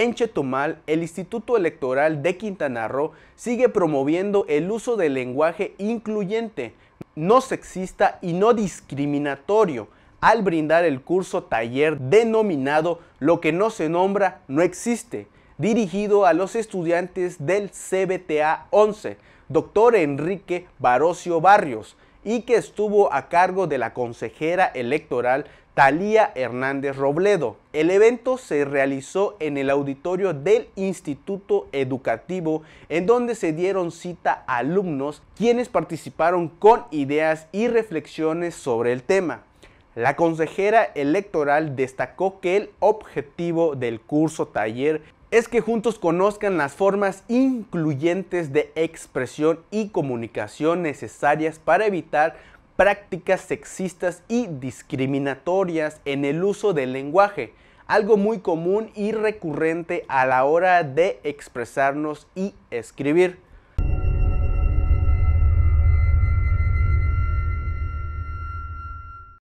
En Chetumal, el Instituto Electoral de Quintana Roo sigue promoviendo el uso del lenguaje incluyente, no sexista y no discriminatorio al brindar el curso taller denominado Lo que no se nombra no existe, dirigido a los estudiantes del CBTA 11, doctor Enrique Barocio Barrios, y que estuvo a cargo de la consejera electoral Talía Hernández Robledo. El evento se realizó en el auditorio del Instituto Educativo, en donde se dieron cita a alumnos quienes participaron con ideas y reflexiones sobre el tema. La consejera electoral destacó que el objetivo del curso taller es que juntos conozcan las formas incluyentes de expresión y comunicación necesarias para evitar prácticas sexistas y discriminatorias en el uso del lenguaje, algo muy común y recurrente a la hora de expresarnos y escribir.